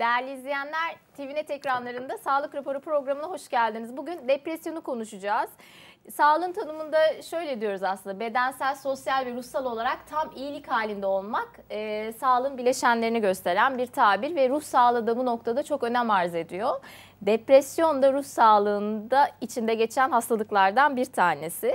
Değerli izleyenler, TVNET ekranlarında Sağlık Raporu programına hoş geldiniz. Bugün depresyonu konuşacağız sağlığın tanımında şöyle diyoruz aslında bedensel, sosyal ve ruhsal olarak tam iyilik halinde olmak e, sağlığın bileşenlerini gösteren bir tabir ve ruh sağlığı da bu noktada çok önem arz ediyor. Depresyon da ruh sağlığında içinde geçen hastalıklardan bir tanesi.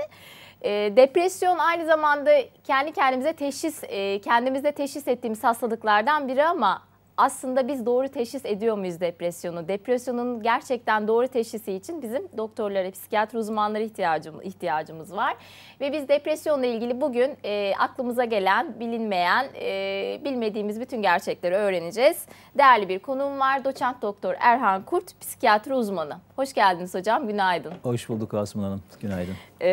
E, depresyon aynı zamanda kendi kendimize teşhis, e, kendimizde teşhis ettiğimiz hastalıklardan biri ama aslında biz doğru teşhis ediyor muyuz depresyonu? Depresyonun gerçekten doğru teşhisi için bizim doktorlara, psikiyatri uzmanlara ihtiyacımız, ihtiyacımız var. Ve biz depresyonla ilgili bugün e, aklımıza gelen, bilinmeyen, e, bilmediğimiz bütün gerçekleri öğreneceğiz. Değerli bir konuğum var, doçent doktor Erhan Kurt, psikiyatri uzmanı. Hoş geldiniz hocam, günaydın. Hoş bulduk Asman Hanım, günaydın. E,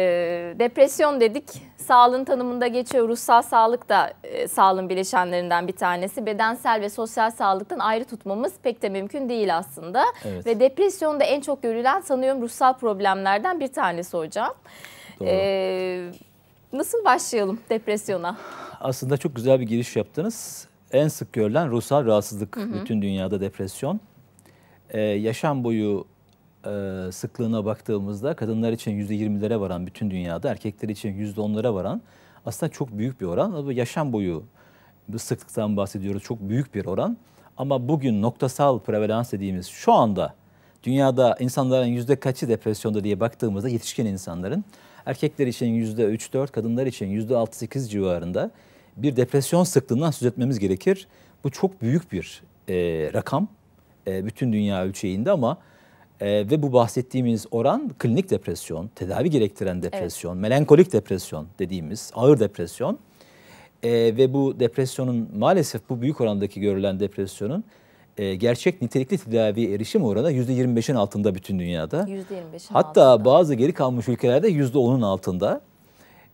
depresyon dedik, sağlığın tanımında geçiyor. Ruhsal sağlık da e, sağlığın bileşenlerinden bir tanesi. Bedensel ve sosyal sağlıktan ayrı tutmamız pek de mümkün değil aslında. Evet. Ve depresyonda en çok görülen sanıyorum ruhsal problemlerden bir tanesi hocam. Doğru. Ee, nasıl başlayalım depresyona? Aslında çok güzel bir giriş yaptınız. En sık görülen ruhsal rahatsızlık hı hı. bütün dünyada depresyon. Ee, yaşam boyu e, sıklığına baktığımızda kadınlar için %20'lere varan bütün dünyada, erkekler için %10'lara varan aslında çok büyük bir oran. Bu yaşam boyu bir sıklıktan bahsediyoruz. Çok büyük bir oran. Ama bugün noktasal prevalans dediğimiz şu anda dünyada insanların yüzde kaçı depresyonda diye baktığımızda yetişkin insanların erkekler için yüzde 3-4, kadınlar için yüzde 6-8 civarında bir depresyon sıklığından söz etmemiz gerekir. Bu çok büyük bir e, rakam e, bütün dünya ölçeğinde ama e, ve bu bahsettiğimiz oran klinik depresyon, tedavi gerektiren depresyon, evet. melankolik depresyon dediğimiz ağır depresyon e, ve bu depresyonun maalesef bu büyük orandaki görülen depresyonun e, gerçek nitelikli tedavi erişim oranı %25'in altında bütün dünyada. %25'in Hatta altında. bazı geri kalmış ülkelerde %10'un altında.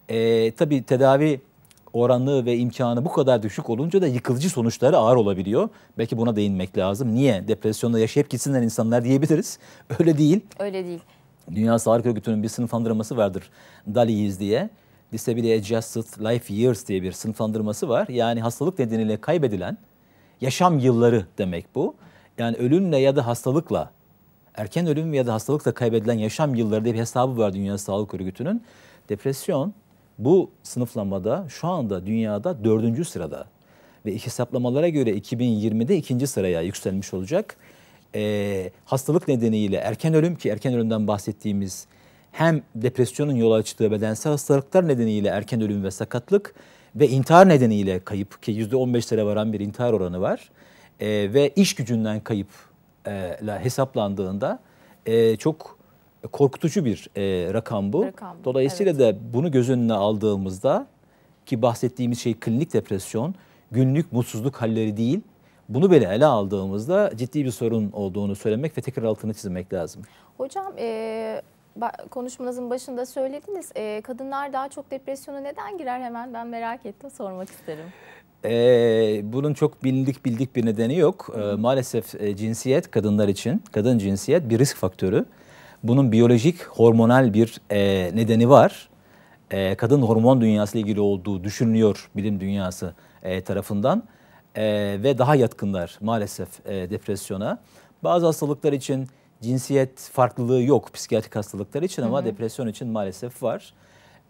E, tabii tedavi oranı ve imkanı bu kadar düşük olunca da yıkılıcı sonuçları ağır olabiliyor. Belki buna değinmek lazım. Niye? Depresyonda yaşayıp gitsinler insanlar diyebiliriz. Öyle değil. Öyle değil. Dünya Sağlık Örgütü'nün bir sınıflandırması vardır. Dali'yiz diye. Disability Adjusted Life Years diye bir sınıflandırması var. Yani hastalık nedeniyle kaybedilen yaşam yılları demek bu. Yani ölümle ya da hastalıkla, erken ölüm ya da hastalıkla kaybedilen yaşam yılları diye bir hesabı var Dünya Sağlık Örgütü'nün. Depresyon bu sınıflamada şu anda dünyada dördüncü sırada. Ve hesaplamalara göre 2020'de ikinci sıraya yükselmiş olacak. Ee, hastalık nedeniyle erken ölüm ki erken ölümden bahsettiğimiz hem depresyonun yol açtığı bedensel hastalıklar nedeniyle erken ölüm ve sakatlık ve intihar nedeniyle kayıp ki %15'lere varan bir intihar oranı var e, ve iş gücünden kayıp e, hesaplandığında e, çok korkutucu bir e, rakam bu. Rakam, Dolayısıyla evet. da bunu göz önüne aldığımızda ki bahsettiğimiz şey klinik depresyon, günlük mutsuzluk halleri değil. Bunu bile ele aldığımızda ciddi bir sorun olduğunu söylemek ve tekrar altını çizmek lazım. Hocam e, konuşmanızın başında söylediniz. E, kadınlar daha çok depresyona neden girer hemen ben merak ettim sormak isterim. Ee, bunun çok bildik bildik bir nedeni yok. Ee, maalesef e, cinsiyet kadınlar için, kadın cinsiyet bir risk faktörü. Bunun biyolojik, hormonal bir e, nedeni var. E, kadın hormon dünyası ile ilgili olduğu düşünülüyor bilim dünyası e, tarafından. E, ve daha yatkınlar maalesef e, depresyona. Bazı hastalıklar için cinsiyet farklılığı yok psikiyatrik hastalıklar için ama Hı-hı. depresyon için maalesef var.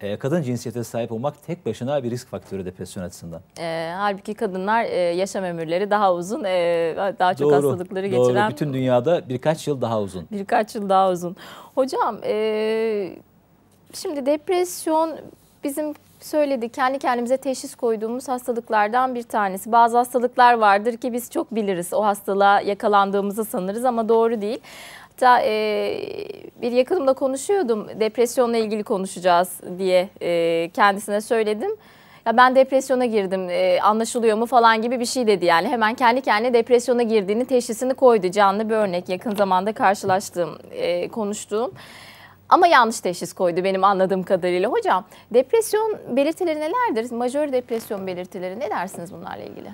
E, kadın cinsiyete sahip olmak tek başına bir risk faktörü depresyon açısından. E, halbuki kadınlar e, yaşam ömürleri daha uzun, e, daha çok doğru, hastalıkları doğru. geçiren. Doğru, bütün dünyada birkaç yıl daha uzun. Birkaç yıl daha uzun. Hocam, e, şimdi depresyon bizim söyledi kendi kendimize teşhis koyduğumuz hastalıklardan bir tanesi. Bazı hastalıklar vardır ki biz çok biliriz o hastalığa yakalandığımızı sanırız ama doğru değil. Hatta e, bir yakınımla konuşuyordum. Depresyonla ilgili konuşacağız diye e, kendisine söyledim. Ya ben depresyona girdim e, anlaşılıyor mu falan gibi bir şey dedi yani. Hemen kendi kendine depresyona girdiğini teşhisini koydu canlı bir örnek. Yakın zamanda karşılaştığım, e, konuştuğum. Ama yanlış teşhis koydu benim anladığım kadarıyla. Hocam depresyon belirtileri nelerdir? Majör depresyon belirtileri ne dersiniz bunlarla ilgili?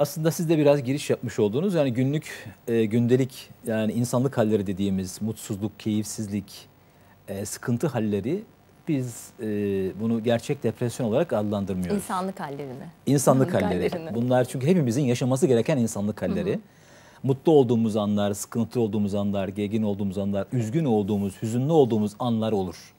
aslında siz de biraz giriş yapmış oldunuz. Yani günlük, e, gündelik yani insanlık halleri dediğimiz mutsuzluk, keyifsizlik, e, sıkıntı halleri biz e, bunu gerçek depresyon olarak adlandırmıyoruz. İnsanlık halleri mi? İnsanlık, insanlık halleri. halleri Bunlar çünkü hepimizin yaşaması gereken insanlık halleri. Hı hı. Mutlu olduğumuz anlar, sıkıntı olduğumuz anlar, gergin olduğumuz anlar, üzgün olduğumuz, hüzünlü olduğumuz anlar olur.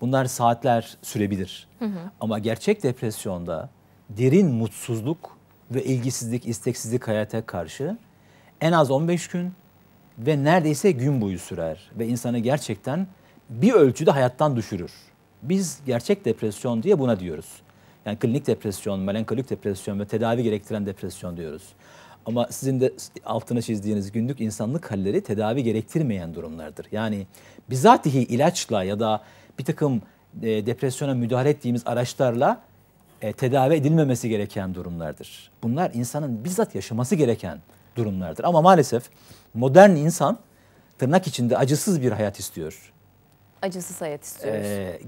Bunlar saatler sürebilir. Hı hı. Ama gerçek depresyonda derin mutsuzluk ve ilgisizlik, isteksizlik hayata karşı en az 15 gün ve neredeyse gün boyu sürer ve insanı gerçekten bir ölçüde hayattan düşürür. Biz gerçek depresyon diye buna diyoruz. Yani klinik depresyon, melankolik depresyon ve tedavi gerektiren depresyon diyoruz. Ama sizin de altına çizdiğiniz günlük insanlık halleri tedavi gerektirmeyen durumlardır. Yani bizatihi ilaçla ya da bir takım e, depresyona müdahale ettiğimiz araçlarla e, tedavi edilmemesi gereken durumlardır. Bunlar insanın bizzat yaşaması gereken durumlardır. Ama maalesef modern insan tırnak içinde acısız bir hayat istiyor. Acısız hayat istiyoruz. Ee,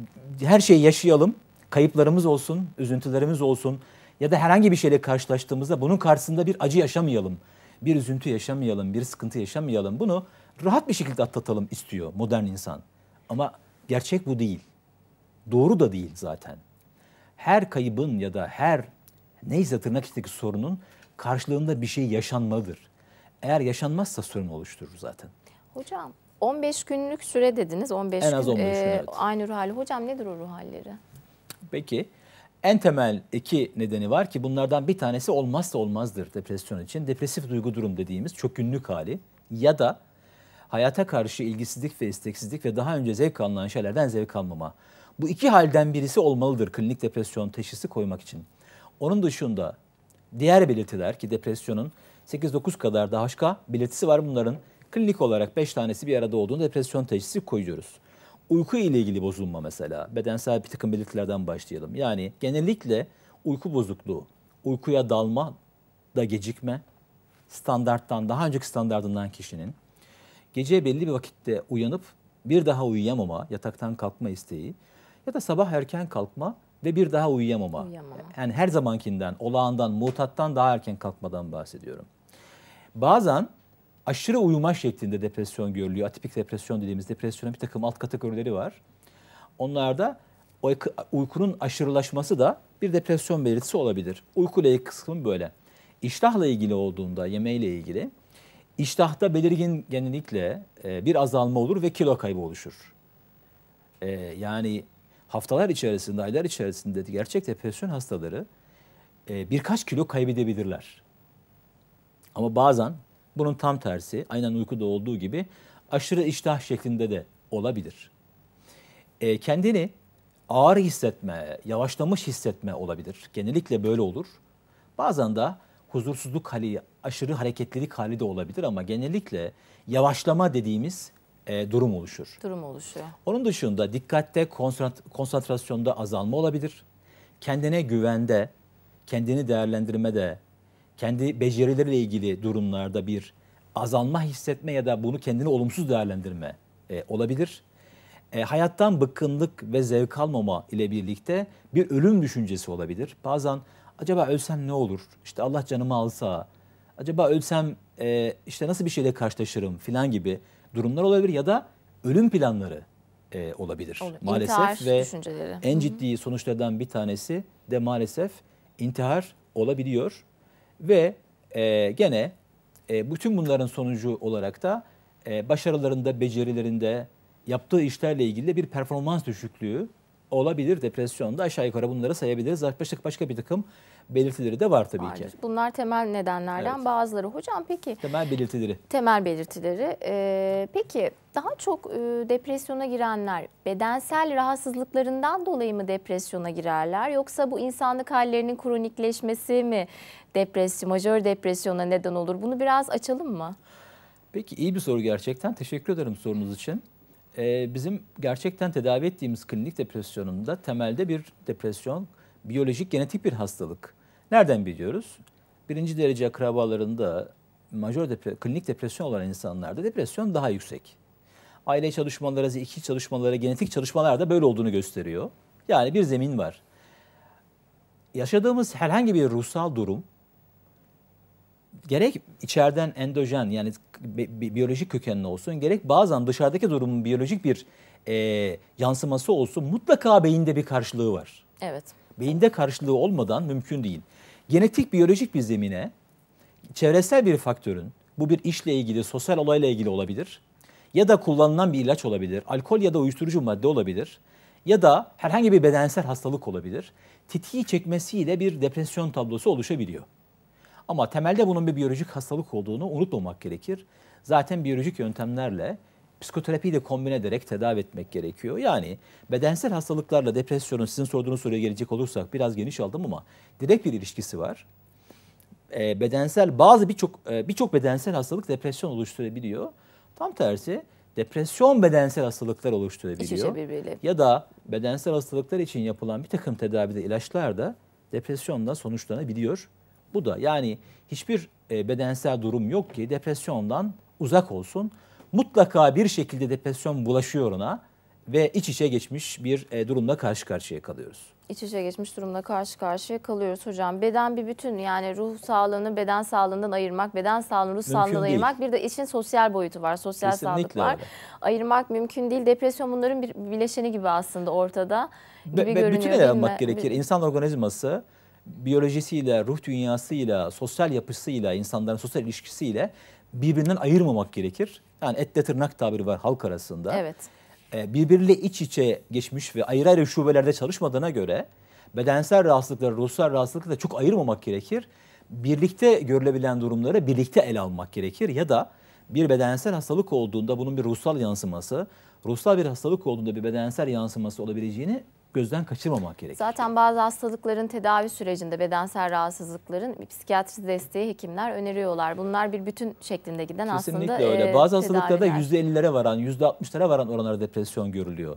her şeyi yaşayalım, kayıplarımız olsun, üzüntülerimiz olsun ya da herhangi bir şeyle karşılaştığımızda bunun karşısında bir acı yaşamayalım, bir üzüntü yaşamayalım, bir sıkıntı yaşamayalım. Bunu rahat bir şekilde atlatalım istiyor modern insan. Ama gerçek bu değil. Doğru da değil zaten her kaybın ya da her neyse tırnak içindeki sorunun karşılığında bir şey yaşanmalıdır. Eğer yaşanmazsa sorun oluşturur zaten. Hocam 15 günlük süre dediniz. 15 en az 15 gün, gün e, evet. aynı ruh hali. Hocam nedir o ruh halleri? Peki en temel iki nedeni var ki bunlardan bir tanesi olmazsa olmazdır depresyon için. Depresif duygu durum dediğimiz çok günlük hali ya da hayata karşı ilgisizlik ve isteksizlik ve daha önce zevk alınan şeylerden zevk almama. Bu iki halden birisi olmalıdır klinik depresyon teşhisi koymak için. Onun dışında diğer belirtiler ki depresyonun 8-9 kadar da başka belirtisi var bunların. Klinik olarak 5 tanesi bir arada olduğunda depresyon teşhisi koyuyoruz. Uyku ile ilgili bozulma mesela. Bedensel bir takım belirtilerden başlayalım. Yani genellikle uyku bozukluğu, uykuya dalma da gecikme, standarttan, daha önceki standartından kişinin gece belli bir vakitte uyanıp bir daha uyuyamama, yataktan kalkma isteği, ya da sabah erken kalkma ve bir daha uyuyamama. uyuyamama. Yani her zamankinden, olağandan, mutattan daha erken kalkmadan bahsediyorum. Bazen aşırı uyuma şeklinde depresyon görülüyor. Atipik depresyon dediğimiz depresyonun bir takım alt kategorileri var. Onlarda uykunun aşırılaşması da bir depresyon belirtisi olabilir. Uykuyla ilgili kısmı böyle. İştahla ilgili olduğunda, yemeğiyle ilgili, iştahta belirgin genellikle e, bir azalma olur ve kilo kaybı oluşur. E, yani haftalar içerisinde, aylar içerisinde gerçek depresyon hastaları e, birkaç kilo kaybedebilirler. Ama bazen bunun tam tersi, aynen uykuda olduğu gibi aşırı iştah şeklinde de olabilir. E, kendini ağır hissetme, yavaşlamış hissetme olabilir. Genellikle böyle olur. Bazen de huzursuzluk hali, aşırı hareketlilik hali de olabilir ama genellikle yavaşlama dediğimiz e, durum oluşur. Durum oluşuyor. Onun dışında dikkatte, konsantrasyonda azalma olabilir. Kendine güvende, kendini değerlendirmede, kendi becerileriyle ilgili durumlarda bir azalma hissetme ya da bunu kendini olumsuz değerlendirme e, olabilir. E, hayattan bıkkınlık ve zevk almama ile birlikte bir ölüm düşüncesi olabilir. Bazen acaba ölsem ne olur? İşte Allah canımı alsa, acaba ölsem e, işte nasıl bir şeyle karşılaşırım filan gibi durumlar olabilir ya da ölüm planları e, olabilir. Olur. Maalesef intihar ve düşünceleri. en Hı-hı. ciddi sonuçlardan bir tanesi de maalesef intihar olabiliyor ve e, gene e, bütün bunların sonucu olarak da e, başarılarında, becerilerinde, yaptığı işlerle ilgili bir performans düşüklüğü olabilir depresyonda. Aşağı yukarı bunları sayabiliriz. Başka, başka bir takım belirtileri de var tabii Vardır. ki. Bunlar temel nedenlerden evet. bazıları. Hocam peki. Temel belirtileri. Temel belirtileri. Ee, peki daha çok e, depresyona girenler bedensel rahatsızlıklarından dolayı mı depresyona girerler? Yoksa bu insanlık hallerinin kronikleşmesi mi depresyon, majör depresyona neden olur? Bunu biraz açalım mı? Peki iyi bir soru gerçekten. Teşekkür ederim sorunuz için e, bizim gerçekten tedavi ettiğimiz klinik depresyonunda temelde bir depresyon biyolojik genetik bir hastalık. Nereden biliyoruz? Birinci derece akrabalarında major depre klinik depresyon olan insanlarda depresyon daha yüksek. Aile çalışmaları, iki çalışmaları, genetik çalışmalarda böyle olduğunu gösteriyor. Yani bir zemin var. Yaşadığımız herhangi bir ruhsal durum gerek içeriden endojen yani biyolojik kökenli olsun gerek bazen dışarıdaki durumun biyolojik bir e, yansıması olsun mutlaka beyinde bir karşılığı var. Evet. Beyinde karşılığı olmadan mümkün değil. Genetik biyolojik bir zemine çevresel bir faktörün bu bir işle ilgili sosyal olayla ilgili olabilir ya da kullanılan bir ilaç olabilir, alkol ya da uyuşturucu madde olabilir ya da herhangi bir bedensel hastalık olabilir. Tetiği çekmesiyle bir depresyon tablosu oluşabiliyor. Ama temelde bunun bir biyolojik hastalık olduğunu unutmamak gerekir. Zaten biyolojik yöntemlerle psikoterapiyi de kombine ederek tedavi etmek gerekiyor. Yani bedensel hastalıklarla depresyonun sizin sorduğunuz soruya gelecek olursak biraz geniş aldım ama direkt bir ilişkisi var. E, bedensel bazı birçok e, birçok bedensel hastalık depresyon oluşturabiliyor. Tam tersi depresyon bedensel hastalıklar oluşturabiliyor. Birbiriyle. Ya da bedensel hastalıklar için yapılan bir takım tedavide ilaçlar da depresyonla sonuçlanabiliyor. Bu da yani hiçbir e, bedensel durum yok ki depresyondan uzak olsun. Mutlaka bir şekilde depresyon bulaşıyor ona ve iç içe geçmiş bir e, durumla karşı karşıya kalıyoruz İç içe geçmiş durumla karşı karşıya kalıyoruz hocam. Beden bir bütün yani ruh sağlığını beden sağlığından ayırmak, beden sağlığını ruh sağlığından değil. ayırmak. Bir de işin sosyal boyutu var, sosyal Kesinlikle sağlık var. Öyle. Ayırmak mümkün değil. Depresyon bunların bir bileşeni gibi aslında ortada. Gibi be, be, bütün ele almak gerekir. İnsan organizması biyolojisiyle, ruh dünyasıyla, sosyal yapısıyla, insanların sosyal ilişkisiyle birbirinden ayırmamak gerekir. Yani etle tırnak tabiri var halk arasında. Evet. E, birbiriyle iç içe geçmiş ve ayrı ayrı şubelerde çalışmadığına göre bedensel rahatsızlıkları, ruhsal rahatsızlıkları da çok ayırmamak gerekir. Birlikte görülebilen durumları birlikte ele almak gerekir ya da bir bedensel hastalık olduğunda bunun bir ruhsal yansıması, ruhsal bir hastalık olduğunda bir bedensel yansıması olabileceğini gözden kaçırmamak gerekiyor. Zaten bazı hastalıkların tedavi sürecinde bedensel rahatsızlıkların psikiyatri desteği hekimler öneriyorlar. Bunlar bir bütün şeklinde giden Kesinlikle aslında Kesinlikle e, öyle. E, bazı hastalıklarda %50'lere varan, %60'lara varan oranlarda depresyon görülüyor.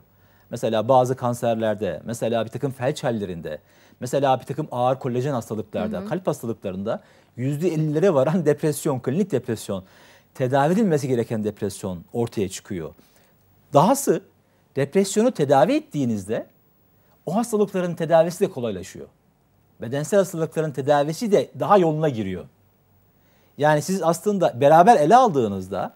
Mesela bazı kanserlerde, mesela bir takım felç hallerinde, mesela bir takım ağır kolajen hastalıklarda, hı hı. kalp hastalıklarında %50'lere varan depresyon, klinik depresyon, tedavi edilmesi gereken depresyon ortaya çıkıyor. Dahası depresyonu tedavi ettiğinizde o hastalıkların tedavisi de kolaylaşıyor. Bedensel hastalıkların tedavisi de daha yoluna giriyor. Yani siz aslında beraber ele aldığınızda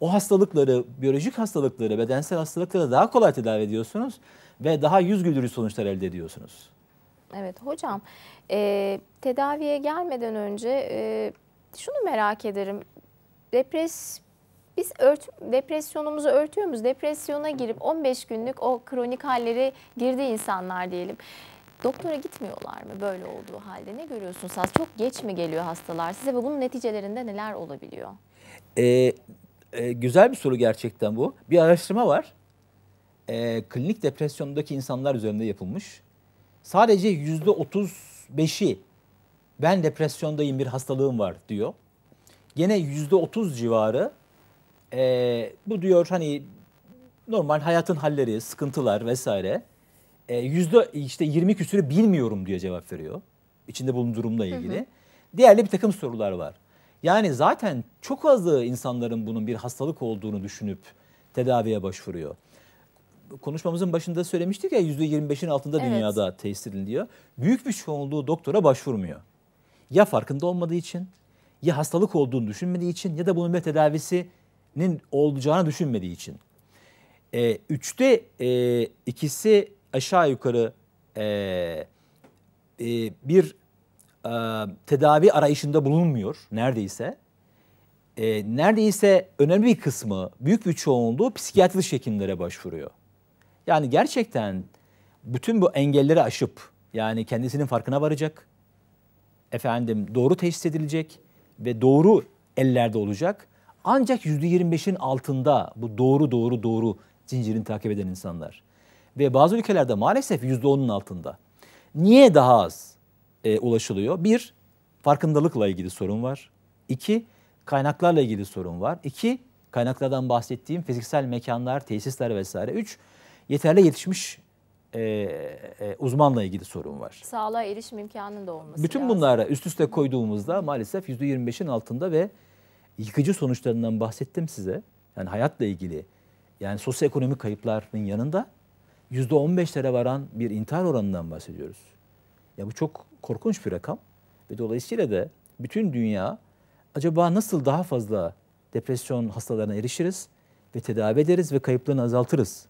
o hastalıkları, biyolojik hastalıkları, bedensel hastalıkları daha kolay tedavi ediyorsunuz ve daha yüz güldürücü sonuçlar elde ediyorsunuz. Evet hocam, e, tedaviye gelmeden önce e, şunu merak ederim. Depres biz ört, depresyonumuzu örtüyoruz. Depresyona girip 15 günlük o kronik halleri girdi insanlar diyelim. Doktora gitmiyorlar mı böyle olduğu halde? Ne görüyorsunuz? Çok geç mi geliyor hastalar size ve bunun neticelerinde neler olabiliyor? Ee, e, güzel bir soru gerçekten bu. Bir araştırma var. Ee, klinik depresyondaki insanlar üzerinde yapılmış. Sadece yüzde 35'i ben depresyondayım bir hastalığım var diyor. Gene yüzde 30 civarı e, bu diyor hani normal hayatın halleri, sıkıntılar vesaire. E, yüzde işte 20 küsürü bilmiyorum diye cevap veriyor. İçinde bulunduğu durumla ilgili. Hı hı. Diğerli bir takım sorular var. Yani zaten çok azı insanların bunun bir hastalık olduğunu düşünüp tedaviye başvuruyor. Konuşmamızın başında söylemiştik ya yüzde %25'in altında evet. dünyada test ediliyor. Büyük bir çoğunluğu doktora başvurmuyor. Ya farkında olmadığı için, ya hastalık olduğunu düşünmediği için ya da bunun bir tedavisi nin olacağını düşünmediği için. E, üçte e, ikisi aşağı yukarı e, e, bir e, tedavi arayışında bulunmuyor neredeyse. E, neredeyse önemli bir kısmı, büyük bir çoğunluğu psikiyatrist hekimlere başvuruyor. Yani gerçekten bütün bu engelleri aşıp yani kendisinin farkına varacak, efendim doğru teşhis edilecek ve doğru ellerde olacak ancak %25'in altında bu doğru doğru doğru zincirini takip eden insanlar. Ve bazı ülkelerde maalesef %10'un altında. Niye daha az e, ulaşılıyor? Bir, farkındalıkla ilgili sorun var. İki, kaynaklarla ilgili sorun var. İki, kaynaklardan bahsettiğim fiziksel mekanlar, tesisler vesaire. Üç, yeterli yetişmiş e, e, uzmanla ilgili sorun var. Sağlığa erişim imkanının da olması Bütün lazım. bunlara üst üste koyduğumuzda maalesef %25'in altında ve yıkıcı sonuçlarından bahsettim size. Yani hayatla ilgili yani sosyoekonomik kayıpların yanında %15'lere varan bir intihar oranından bahsediyoruz. Ya bu çok korkunç bir rakam ve dolayısıyla da bütün dünya acaba nasıl daha fazla depresyon hastalarına erişiriz ve tedavi ederiz ve kayıplarını azaltırız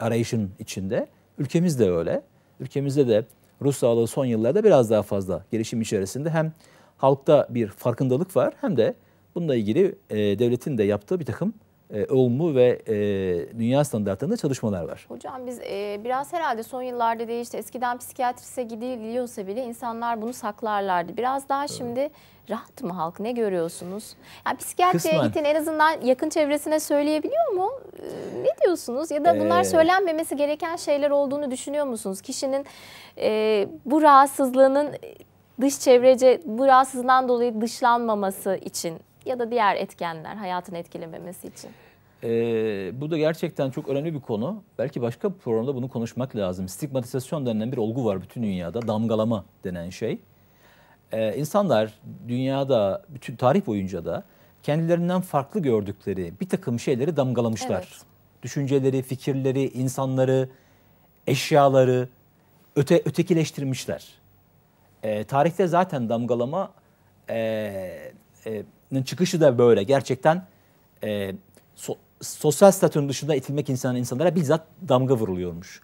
arayışın içinde. Ülkemiz de öyle. Ülkemizde de ruh sağlığı son yıllarda biraz daha fazla gelişim içerisinde hem halkta bir farkındalık var hem de Bununla ilgili e, devletin de yaptığı bir takım e, olumlu ve e, dünya standartlarında çalışmalar var. Hocam biz e, biraz herhalde son yıllarda değişti. Eskiden psikiyatrise gidiliyorsa bile insanlar bunu saklarlardı. Biraz daha şimdi evet. rahat mı halk? Ne görüyorsunuz? Yani psikiyatriye Kısmen. en azından yakın çevresine söyleyebiliyor mu? E, ne diyorsunuz? Ya da bunlar ee, söylenmemesi gereken şeyler olduğunu düşünüyor musunuz? Kişinin e, bu rahatsızlığının dış çevrece bu rahatsızlığından dolayı dışlanmaması için ya da diğer etkenler hayatın etkilememesi için? Ee, bu da gerçekten çok önemli bir konu. Belki başka bir programda bunu konuşmak lazım. Stigmatizasyon denilen bir olgu var bütün dünyada. Damgalama denen şey. Ee, insanlar dünyada, bütün tarih boyunca da kendilerinden farklı gördükleri bir takım şeyleri damgalamışlar. Evet. Düşünceleri, fikirleri, insanları, eşyaları öte, ötekileştirmişler. Ee, tarihte zaten damgalama ee, e, e, çıkışı da böyle. Gerçekten e, so, sosyal statünün dışında itilmek insanlara, insanlara bizzat damga vuruluyormuş.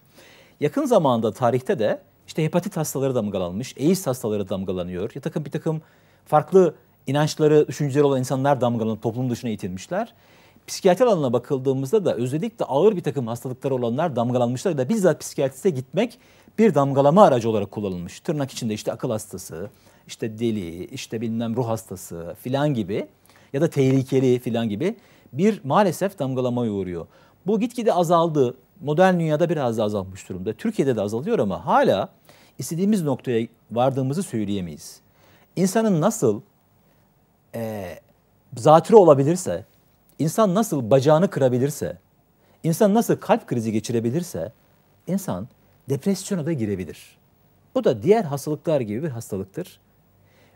Yakın zamanda tarihte de işte hepatit hastaları damgalanmış, AIDS hastaları damgalanıyor. Bir takım bir takım farklı inançları, düşünceleri olan insanlar damgalanıp toplum dışına itilmişler. Psikiyatri alanına bakıldığımızda da özellikle ağır bir takım hastalıkları olanlar damgalanmışlar da bizzat psikiyatriste gitmek bir damgalama aracı olarak kullanılmış. Tırnak içinde işte akıl hastası, işte deli, işte bilmem ruh hastası filan gibi ya da tehlikeli filan gibi bir maalesef damgalamaya uğruyor. Bu gitgide azaldı. Modern dünyada biraz da azalmış durumda. Türkiye'de de azalıyor ama hala istediğimiz noktaya vardığımızı söyleyemeyiz. İnsanın nasıl e, zatürre olabilirse, insan nasıl bacağını kırabilirse, insan nasıl kalp krizi geçirebilirse, insan depresyona da girebilir. Bu da diğer hastalıklar gibi bir hastalıktır.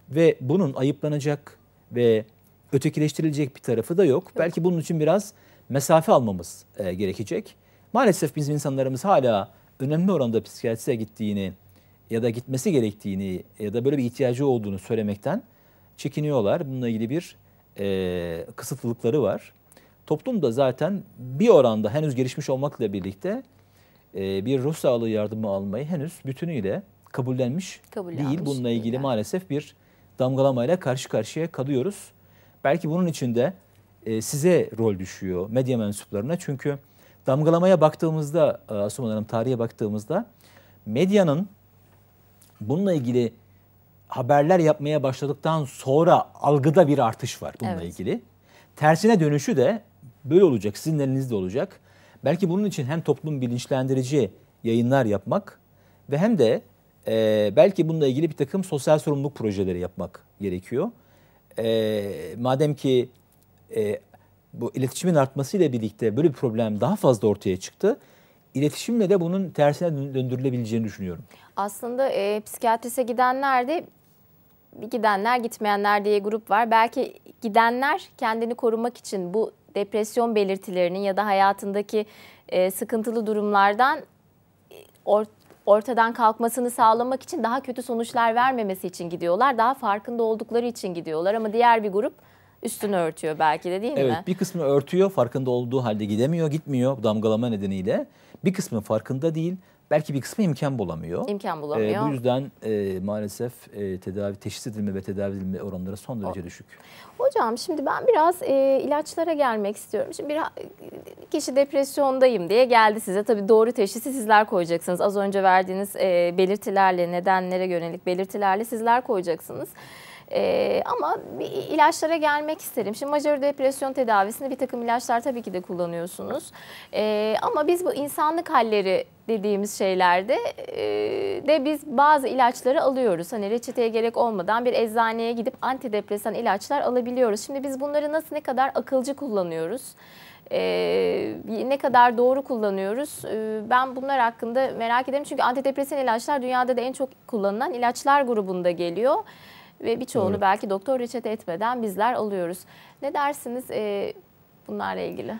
Ve bunun ayıplanacak ve ötekileştirilecek bir tarafı da yok. yok. Belki bunun için biraz mesafe almamız e, gerekecek. Maalesef bizim insanlarımız hala önemli oranda psikiyatriye gittiğini ya da gitmesi gerektiğini ya da böyle bir ihtiyacı olduğunu söylemekten çekiniyorlar. Bununla ilgili bir e, kısıtlılıkları var. Toplum da zaten bir oranda henüz gelişmiş olmakla birlikte e, bir ruh sağlığı yardımı almayı henüz bütünüyle kabullenmiş, kabullenmiş değil. Bununla ilgili yani. maalesef bir damgalamayla karşı karşıya kalıyoruz. Belki bunun içinde e, size rol düşüyor medya mensuplarına. Çünkü damgalamaya baktığımızda, e, Asuman Hanım tarihe baktığımızda medyanın bununla ilgili haberler yapmaya başladıktan sonra algıda bir artış var bununla evet. ilgili. Tersine dönüşü de böyle olacak, sizin elinizde olacak. Belki bunun için hem toplum bilinçlendirici yayınlar yapmak ve hem de e, belki bununla ilgili bir takım sosyal sorumluluk projeleri yapmak gerekiyor. E, madem ki e, bu iletişimin artmasıyla birlikte böyle bir problem daha fazla ortaya çıktı iletişimle de bunun tersine döndürülebileceğini düşünüyorum. Aslında e, psikiyatrise gidenler de gidenler gitmeyenler diye grup var. Belki gidenler kendini korumak için bu depresyon belirtilerinin ya da hayatındaki e, sıkıntılı durumlardan e, ort ortadan kalkmasını sağlamak için daha kötü sonuçlar vermemesi için gidiyorlar. Daha farkında oldukları için gidiyorlar ama diğer bir grup üstünü örtüyor belki de değil evet, mi? Evet bir kısmı örtüyor farkında olduğu halde gidemiyor gitmiyor damgalama nedeniyle. Bir kısmı farkında değil belki bir kısmı imkan bulamıyor. İmkan ee, bulamıyor. E, bu yüzden e, maalesef e, tedavi teşhis edilme ve tedavi edilme oranları son derece o. düşük. Hocam şimdi ben biraz e, ilaçlara gelmek istiyorum. Şimdi bir e, kişi depresyondayım diye geldi size. Tabii doğru teşhisi sizler koyacaksınız. Az önce verdiğiniz e, belirtilerle, nedenlere yönelik belirtilerle sizler koyacaksınız. Ee, ama bir ilaçlara gelmek isterim. Şimdi majör depresyon tedavisinde bir takım ilaçlar tabii ki de kullanıyorsunuz. Ee, ama biz bu insanlık halleri dediğimiz şeylerde de biz bazı ilaçları alıyoruz. Hani reçeteye gerek olmadan bir eczaneye gidip antidepresan ilaçlar alabiliyoruz. Şimdi biz bunları nasıl ne kadar akılcı kullanıyoruz? Ee, ne kadar doğru kullanıyoruz? Ee, ben bunlar hakkında merak ederim. Çünkü antidepresan ilaçlar dünyada da en çok kullanılan ilaçlar grubunda geliyor ve birçoğunu evet. belki doktor reçete etmeden bizler alıyoruz. Ne dersiniz e, bunlarla ilgili?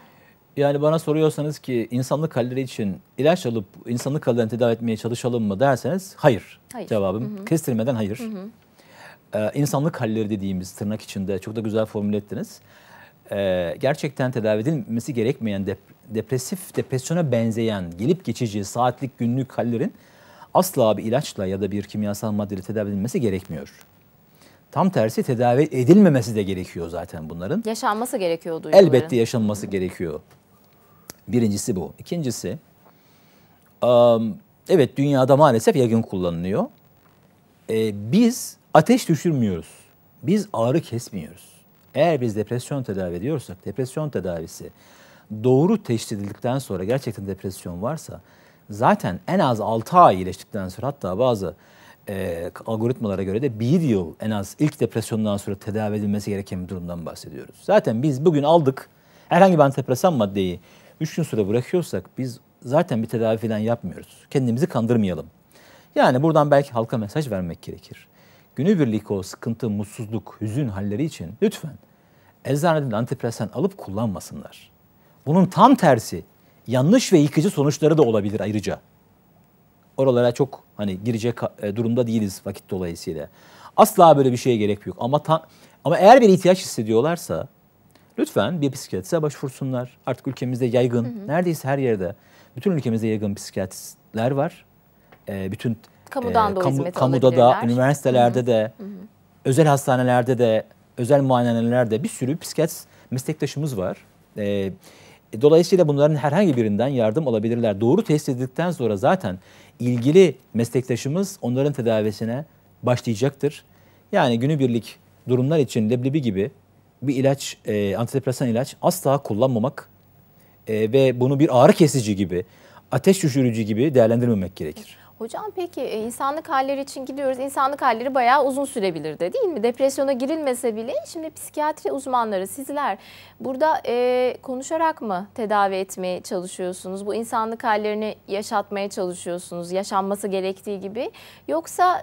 yani bana soruyorsanız ki insanlık halleri için ilaç alıp insanlık hallerini tedavi etmeye çalışalım mı derseniz hayır, hayır. cevabım. Hı hı. Kestirmeden hayır. Hı hı. Ee, insanlık halleri dediğimiz tırnak içinde çok da güzel formüle ettiniz. Ee, gerçekten tedavi edilmesi gerekmeyen dep depresif, depresyona benzeyen gelip geçici saatlik günlük hallerin asla bir ilaçla ya da bir kimyasal maddeyle tedavi edilmesi gerekmiyor. Tam tersi tedavi edilmemesi de gerekiyor zaten bunların. Yaşanması gerekiyor duyguların. Elbette yaşanması gerekiyor. Birincisi bu. İkincisi, evet dünyada maalesef yaygın kullanılıyor. E, biz ateş düşürmüyoruz. Biz ağrı kesmiyoruz. Eğer biz depresyon tedavi ediyorsak, depresyon tedavisi doğru teşhis edildikten sonra gerçekten depresyon varsa zaten en az 6 ay iyileştikten sonra hatta bazı e, algoritmalara göre de bir yıl en az ilk depresyondan sonra tedavi edilmesi gereken bir durumdan bahsediyoruz. Zaten biz bugün aldık herhangi bir antidepresan maddeyi 3 gün süre bırakıyorsak biz zaten bir tedavi falan yapmıyoruz. Kendimizi kandırmayalım. Yani buradan belki halka mesaj vermek gerekir. Günübirlik o sıkıntı, mutsuzluk, hüzün halleri için lütfen eczaneden antidepresan alıp kullanmasınlar. Bunun tam tersi yanlış ve yıkıcı sonuçları da olabilir ayrıca. Oralara çok hani girecek e, durumda değiliz vakit dolayısıyla. Asla böyle bir şeye gerek yok. Ama ta, ama eğer bir ihtiyaç hissediyorlarsa Lütfen bir psikiyatriste başvursunlar. Artık ülkemizde yaygın, hı hı. neredeyse her yerde, bütün ülkemizde yaygın psikiyatristler var. E, bütün kamudan e, da kamu, kamuda da, üniversitelerde hı hı. de, hı hı. özel hastanelerde de, özel muayenehanelerde bir sürü psikiyatrist meslektaşımız var. Ee, e, Dolayısıyla bunların herhangi birinden yardım alabilirler. Doğru test edildikten sonra zaten ilgili meslektaşımız onların tedavisine başlayacaktır. Yani günübirlik durumlar için leblebi gibi bir ilaç, e, antidepresan ilaç asla kullanmamak e, ve bunu bir ağrı kesici gibi, ateş düşürücü gibi değerlendirmemek gerekir. Hocam peki e, insanlık halleri için gidiyoruz. İnsanlık halleri bayağı uzun sürebilir de değil mi? Depresyona girilmese bile şimdi psikiyatri uzmanları sizler burada e, konuşarak mı tedavi etmeye çalışıyorsunuz? Bu insanlık hallerini yaşatmaya çalışıyorsunuz yaşanması gerektiği gibi. Yoksa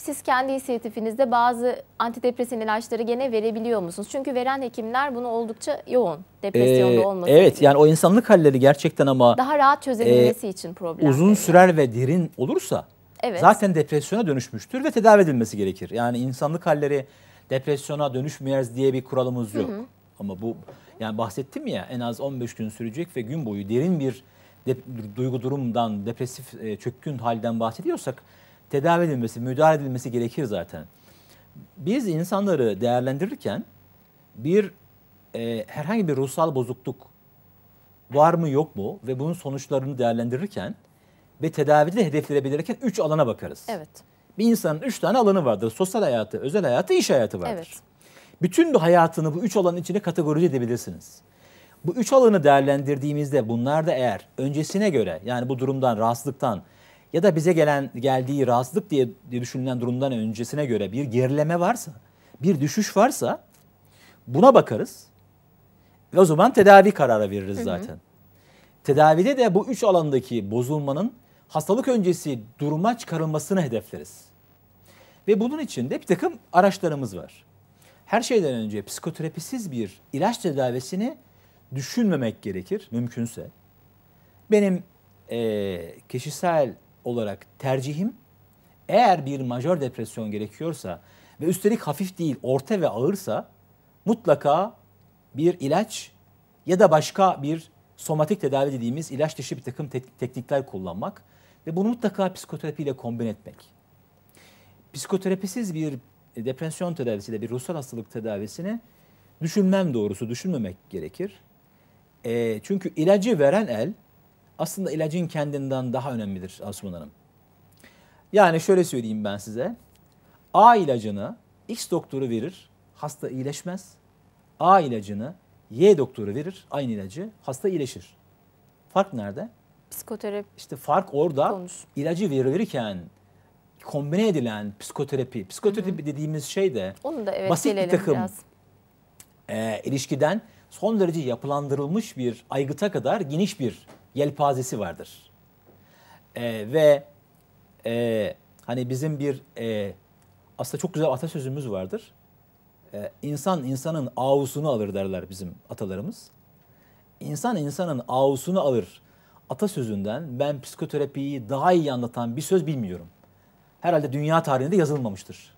siz kendi inisiyatifinizde bazı antidepresan ilaçları gene verebiliyor musunuz? Çünkü veren hekimler bunu oldukça yoğun depresyonda ee, olması Evet için. yani o insanlık halleri gerçekten ama daha rahat çözülmesi e, için problem. Uzun sürer ve derin olursa evet. zaten depresyona dönüşmüştür ve tedavi edilmesi gerekir. Yani insanlık halleri depresyona dönüşmeyiz diye bir kuralımız yok. Hı hı. Ama bu yani bahsettim ya en az 15 gün sürecek ve gün boyu derin bir de, duygu durumdan, depresif e, çökkün halden bahsediyorsak tedavi edilmesi, müdahale edilmesi gerekir zaten. Biz insanları değerlendirirken bir e, herhangi bir ruhsal bozukluk var mı yok mu ve bunun sonuçlarını değerlendirirken ve tedavide de hedeflenebilirken üç alana bakarız. Evet. Bir insanın üç tane alanı vardır. Sosyal hayatı, özel hayatı, iş hayatı vardır. Evet. Bütün bu hayatını bu üç alanın içine kategorize edebilirsiniz. Bu üç alanı değerlendirdiğimizde bunlar da eğer öncesine göre yani bu durumdan, rahatsızlıktan ya da bize gelen geldiği rahatsızlık diye, düşünülen durumdan öncesine göre bir gerileme varsa, bir düşüş varsa buna bakarız. Ve o zaman tedavi kararı veririz hı hı. zaten. Tedavide de bu üç alandaki bozulmanın hastalık öncesi duruma çıkarılmasını hedefleriz. Ve bunun için de bir takım araçlarımız var. Her şeyden önce psikoterapisiz bir ilaç tedavisini düşünmemek gerekir mümkünse. Benim e, kişisel olarak tercihim eğer bir majör depresyon gerekiyorsa ve üstelik hafif değil orta ve ağırsa mutlaka bir ilaç ya da başka bir somatik tedavi dediğimiz ilaç dışı bir takım tek- teknikler kullanmak ve bunu mutlaka psikoterapiyle kombin etmek. Psikoterapisiz bir e, depresyon tedavisiyle bir ruhsal hastalık tedavisini düşünmem doğrusu düşünmemek gerekir. E, çünkü ilacı veren el aslında ilacın kendinden daha önemlidir Asuman Hanım. Yani şöyle söyleyeyim ben size. A ilacını X doktoru verir, hasta iyileşmez. A ilacını Y doktoru verir, aynı ilacı, hasta iyileşir. Fark nerede? Psikoterapi. İşte fark orada Konuş. İlacı verirken, kombine edilen psikoterapi. Psikoterapi Hı-hı. dediğimiz şey de Onu da evet, basit bir takım biraz. E, ilişkiden son derece yapılandırılmış bir aygıta kadar geniş bir yelpazesi vardır. E, ve e, hani bizim bir e, aslında çok güzel atasözümüz vardır. E, insan insanın avusunu alır derler bizim atalarımız. İnsan insanın avusunu alır atasözünden ben psikoterapiyi daha iyi anlatan bir söz bilmiyorum. Herhalde dünya tarihinde yazılmamıştır.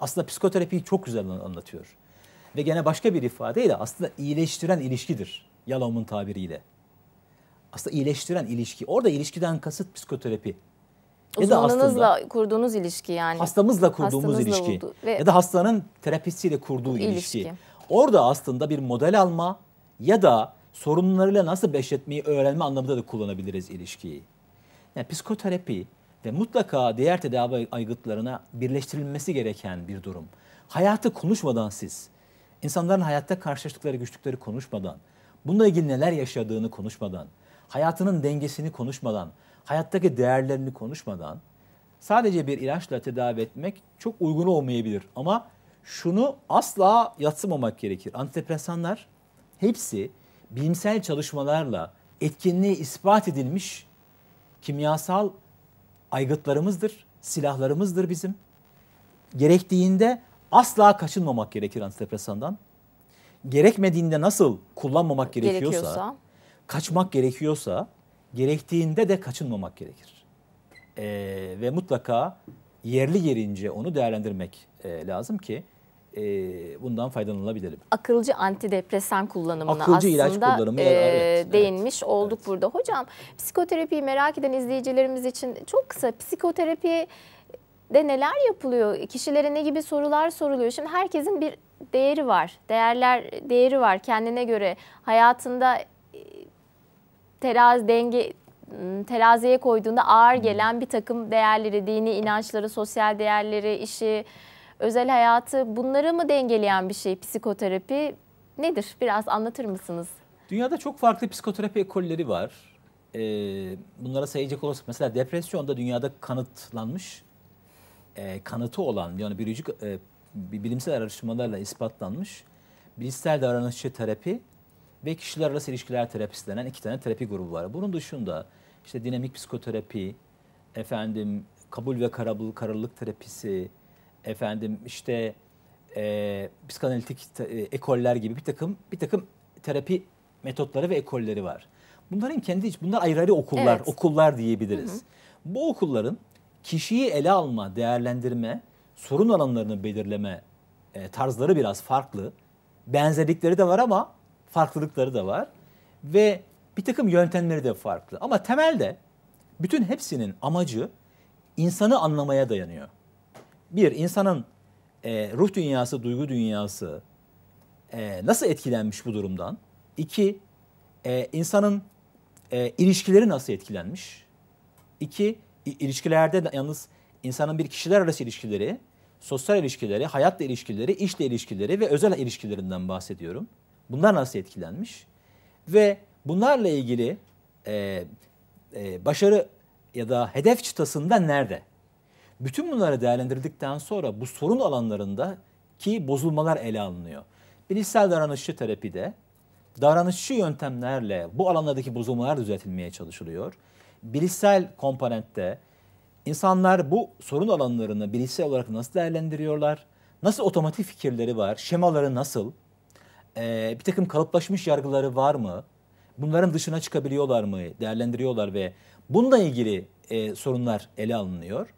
Aslında psikoterapiyi çok güzel anlatıyor. Ve gene başka bir ifadeyle aslında iyileştiren ilişkidir. Yalom'un tabiriyle aslında iyileştiren ilişki. Orada ilişkiden kasıt psikoterapi. Ya da kurduğunuz ilişki yani. Hastamızla kurduğumuz Hastanızla ilişki. Oldu. Ve ya da hastanın terapistiyle kurduğu ilişki. ilişki. Orada aslında bir model alma ya da sorunlarıyla nasıl beşletmeyi öğrenme anlamında da kullanabiliriz ilişkiyi. Yani psikoterapi ve mutlaka diğer tedavi aygıtlarına birleştirilmesi gereken bir durum. Hayatı konuşmadan siz, insanların hayatta karşılaştıkları güçlükleri konuşmadan, bununla ilgili neler yaşadığını konuşmadan, hayatının dengesini konuşmadan, hayattaki değerlerini konuşmadan sadece bir ilaçla tedavi etmek çok uygun olmayabilir. Ama şunu asla yatsımamak gerekir. Antidepresanlar hepsi bilimsel çalışmalarla etkinliği ispat edilmiş kimyasal aygıtlarımızdır, silahlarımızdır bizim. Gerektiğinde asla kaçınmamak gerekir antidepresandan. Gerekmediğinde nasıl kullanmamak gerekiyorsa, gerekiyorsa kaçmak gerekiyorsa gerektiğinde de kaçınmamak gerekir. E, ve mutlaka yerli yerince onu değerlendirmek e, lazım ki e, bundan faydalanılabilirim. Akılcı antidepresan kullanımına Akılcı aslında ilaç kullanımı e, evet, değinmiş evet, olduk evet. burada. Hocam psikoterapiyi merak eden izleyicilerimiz için çok kısa psikoterapi de neler yapılıyor? Kişilere ne gibi sorular soruluyor? Şimdi herkesin bir değeri var. Değerler değeri var kendine göre. Hayatında terazi denge ıı, teraziye koyduğunda ağır gelen bir takım değerleri, dini inançları, sosyal değerleri, işi, özel hayatı bunları mı dengeleyen bir şey psikoterapi nedir? Biraz anlatır mısınız? Dünyada çok farklı psikoterapi ekolleri var. Ee, bunlara sayacak olursak mesela depresyonda dünyada kanıtlanmış, e, kanıtı olan yani biricik e, bilimsel araştırmalarla ispatlanmış bilişsel davranışçı terapi ve kişiler arası ilişkiler terapisi denen iki tane terapi grubu var. Bunun dışında işte dinamik psikoterapi, efendim kabul ve karabul, kararlılık terapisi, efendim işte e, psikanalitik e, ekoller gibi bir takım bir takım terapi metotları ve ekolleri var. Bunların kendi bunlar ayrı ayrı okullar, evet. okullar diyebiliriz. Hı hı. Bu okulların kişiyi ele alma, değerlendirme, sorun alanlarını belirleme e, tarzları biraz farklı. Benzerlikleri de var ama farklılıkları da var. Ve bir takım yöntemleri de farklı. Ama temelde bütün hepsinin amacı insanı anlamaya dayanıyor. Bir, insanın e, ruh dünyası, duygu dünyası e, nasıl etkilenmiş bu durumdan? İki, e, insanın e, ilişkileri nasıl etkilenmiş? İki, ilişkilerde yalnız insanın bir kişiler arası ilişkileri, sosyal ilişkileri, hayatla ilişkileri, işle ilişkileri ve özel ilişkilerinden bahsediyorum. Bunlar nasıl etkilenmiş? Ve bunlarla ilgili e, e, başarı ya da hedef çıtasında nerede? Bütün bunları değerlendirdikten sonra bu sorun alanlarında ki bozulmalar ele alınıyor. Bilişsel davranışçı terapide davranışçı yöntemlerle bu alanlardaki bozulmalar düzeltilmeye çalışılıyor. Bilişsel komponentte insanlar bu sorun alanlarını bilişsel olarak nasıl değerlendiriyorlar? Nasıl otomatik fikirleri var? Şemaları nasıl? e, bir takım kalıplaşmış yargıları var mı? Bunların dışına çıkabiliyorlar mı? Değerlendiriyorlar ve bununla ilgili e, sorunlar ele alınıyor.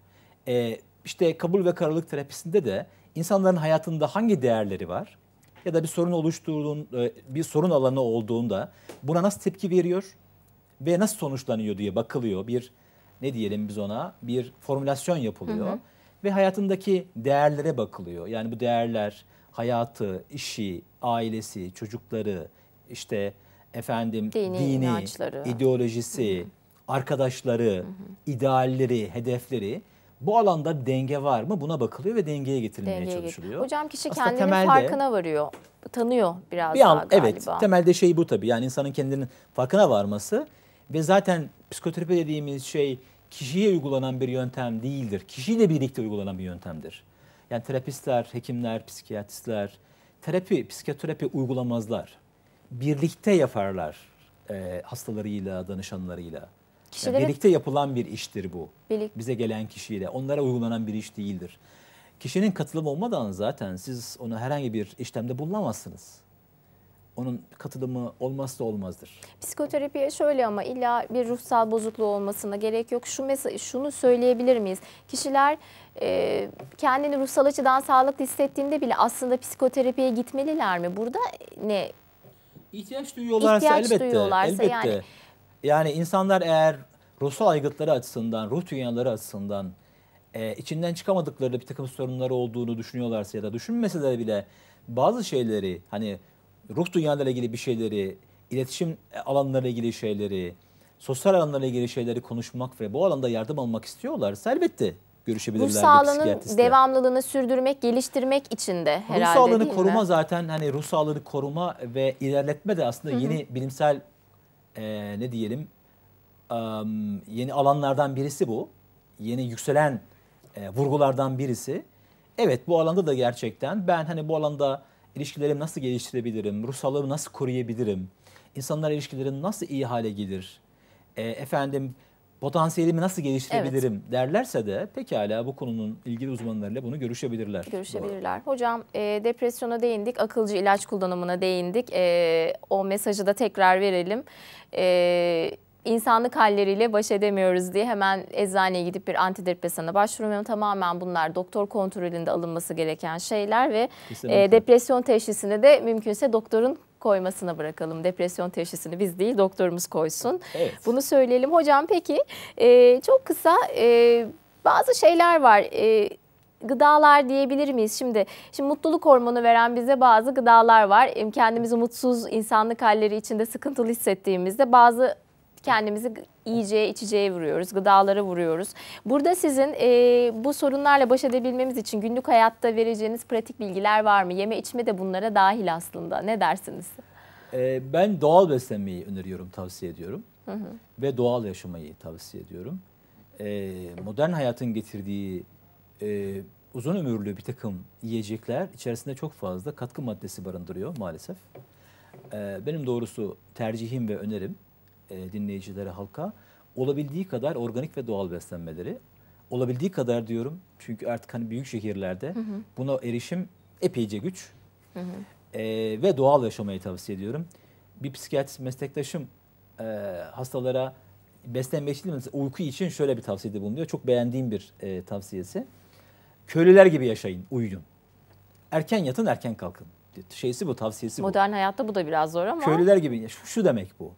E, işte kabul ve karalık terapisinde de insanların hayatında hangi değerleri var? Ya da bir sorun oluşturduğun, e, bir sorun alanı olduğunda buna nasıl tepki veriyor ve nasıl sonuçlanıyor diye bakılıyor. Bir ne diyelim biz ona bir formülasyon yapılıyor. Hı hı. Ve hayatındaki değerlere bakılıyor. Yani bu değerler hayatı, işi, ailesi, çocukları, işte efendim dini, dini ideolojisi, Hı-hı. arkadaşları, Hı-hı. idealleri, hedefleri bu alanda denge var mı? Buna bakılıyor ve dengeye getirilmeye dengeye çalışılıyor. Getir. Hocam kişi Aslında kendinin temelde, farkına varıyor, tanıyor biraz bir an, daha galiba. Evet, temelde şey bu tabii. Yani insanın kendinin farkına varması ve zaten psikoterapi dediğimiz şey kişiye uygulanan bir yöntem değildir. Kişiyle birlikte uygulanan bir yöntemdir. Yani terapistler, hekimler, psikiyatristler terapi, psikoterapi uygulamazlar. Birlikte yaparlar e, hastalarıyla, danışanlarıyla. Yani birlikte yapılan bir iştir bu. Birlik. Bize gelen kişiyle. Onlara uygulanan bir iş değildir. Kişinin katılımı olmadan zaten siz onu herhangi bir işlemde bulunamazsınız onun katılımı olmazsa olmazdır. Psikoterapiye şöyle ama illa bir ruhsal bozukluğu olmasına gerek yok. Şu mesela şunu söyleyebilir miyiz? Kişiler e, kendini ruhsal açıdan sağlıklı hissettiğinde bile aslında psikoterapiye gitmeliler mi? Burada ne? İhtiyaç duyuyorlarsa İhtiyaç elbette. Duyuyorlarsa elbette. Yani, yani insanlar eğer ruhsal aygıtları açısından, ruh dünyaları açısından e, içinden çıkamadıkları bir takım sorunları olduğunu düşünüyorlarsa ya da düşünmeseler bile bazı şeyleri hani ruh dünyayla ilgili bir şeyleri, iletişim alanlarıyla ilgili şeyleri, sosyal alanlarla ilgili şeyleri konuşmak ve bu alanda yardım almak istiyorlar. elbette görüşebilirler. Ruh sağlığının devamlılığını sürdürmek, geliştirmek için de herhalde Ruh sağlığını koruma mi? zaten hani ruh sağlığını koruma ve ilerletme de aslında Hı -hı. yeni bilimsel e, ne diyelim um, yeni alanlardan birisi bu. Yeni yükselen e, vurgulardan birisi. Evet bu alanda da gerçekten ben hani bu alanda ilişkilerimi nasıl geliştirebilirim, ruhsallarımı nasıl koruyabilirim, insanlar ilişkilerim nasıl iyi hale gelir, e, efendim potansiyelimi nasıl geliştirebilirim evet. derlerse de pekala bu konunun ilgili uzmanlarıyla bunu görüşebilirler. Görüşebilirler. Doğru. Hocam e, depresyona değindik, akılcı ilaç kullanımına değindik. E, o mesajı da tekrar verelim. E, insanlık halleriyle baş edemiyoruz diye hemen eczaneye gidip bir antidepresana başvurmuyorum. Tamamen bunlar doktor kontrolünde alınması gereken şeyler ve e, depresyon teşhisine de mümkünse doktorun koymasına bırakalım. Depresyon teşhisini biz değil doktorumuz koysun. Evet. Bunu söyleyelim. Hocam peki e, çok kısa e, bazı şeyler var. E, gıdalar diyebilir miyiz? Şimdi şimdi mutluluk hormonu veren bize bazı gıdalar var. Kendimizi mutsuz insanlık halleri içinde sıkıntılı hissettiğimizde bazı kendimizi iyice içeceğe vuruyoruz, gıdalara vuruyoruz. Burada sizin e, bu sorunlarla baş edebilmemiz için günlük hayatta vereceğiniz pratik bilgiler var mı? Yeme içme de bunlara dahil aslında. Ne dersiniz? E, ben doğal beslenmeyi öneriyorum, tavsiye ediyorum. Hı hı. Ve doğal yaşamayı tavsiye ediyorum. E, modern hayatın getirdiği e, uzun ömürlü bir takım yiyecekler içerisinde çok fazla katkı maddesi barındırıyor maalesef. E, benim doğrusu tercihim ve önerim e, dinleyicilere, halka olabildiği kadar organik ve doğal beslenmeleri. Olabildiği kadar diyorum çünkü artık hani büyük şehirlerde hı hı. buna erişim epeyce güç. Hı hı. E, ve doğal yaşamayı tavsiye ediyorum. Bir psikiyatrist meslektaşım e, hastalara beslenme için uyku için şöyle bir tavsiyede bulunuyor. Çok beğendiğim bir e, tavsiyesi. Köylüler gibi yaşayın, uyuyun. Erken yatın, erken kalkın. Şeysi bu, tavsiyesi Modern bu. Modern hayatta bu da biraz zor ama. Köylüler gibi, şu, şu demek bu.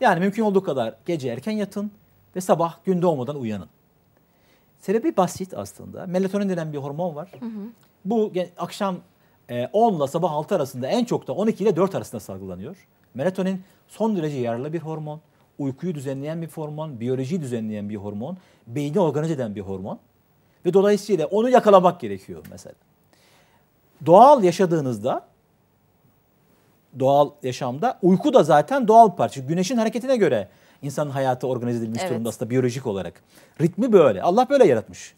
Yani mümkün olduğu kadar gece erken yatın ve sabah gün doğmadan uyanın. Sebebi basit aslında. Melatonin denen bir hormon var. Hı hı. Bu akşam 10 ile sabah 6 arasında en çok da 12 ile 4 arasında salgılanıyor. Melatonin son derece yararlı bir hormon. Uykuyu düzenleyen bir hormon, biyolojiyi düzenleyen bir hormon, beyni organize eden bir hormon. Ve dolayısıyla onu yakalamak gerekiyor mesela. Doğal yaşadığınızda doğal yaşamda. Uyku da zaten doğal bir parça. Güneşin hareketine göre insanın hayatı organize edilmiş evet. durumda aslında biyolojik olarak. Ritmi böyle. Allah böyle yaratmış.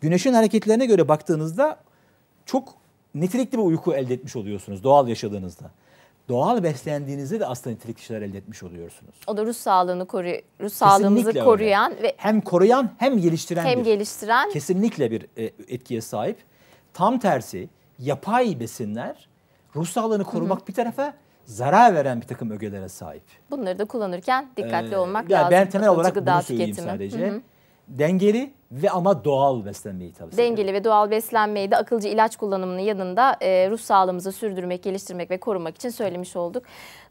Güneşin hareketlerine göre baktığınızda çok nitelikli bir uyku elde etmiş oluyorsunuz doğal yaşadığınızda. Doğal beslendiğinizde de aslında nitelikli şeyler elde etmiş oluyorsunuz. O da ruh sağlığını koru ruh sağlığımızı Kesinlikle koruyan ve hem koruyan hem geliştiren hem bir, geliştiren Kesinlikle bir e, etkiye sahip. Tam tersi yapay besinler ruh sağlığını korumak hı hı. bir tarafa zarar veren bir takım ögelere sahip. Bunları da kullanırken dikkatli ee, olmak yani lazım. Ben temel olarak gıda bunu söyleyeyim tüketimi. sadece. Hı hı. Dengeli ve ama doğal beslenmeyi tavsiye ederim. Dengeli ve doğal beslenmeyi de akılcı ilaç kullanımının yanında e, ruh sağlığımızı sürdürmek, geliştirmek ve korumak için söylemiş olduk.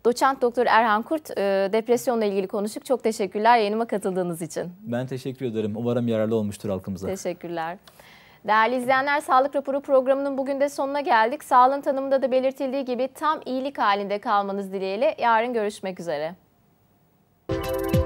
Doçent Doktor Erhan Kurt e, depresyonla ilgili konuştuk. Çok teşekkürler yayınıma katıldığınız için. Ben teşekkür ederim. Umarım yararlı olmuştur halkımıza. Teşekkürler. Değerli izleyenler Sağlık Raporu programının bugün de sonuna geldik. Sağlığın tanımında da belirtildiği gibi tam iyilik halinde kalmanız dileğiyle yarın görüşmek üzere. Müzik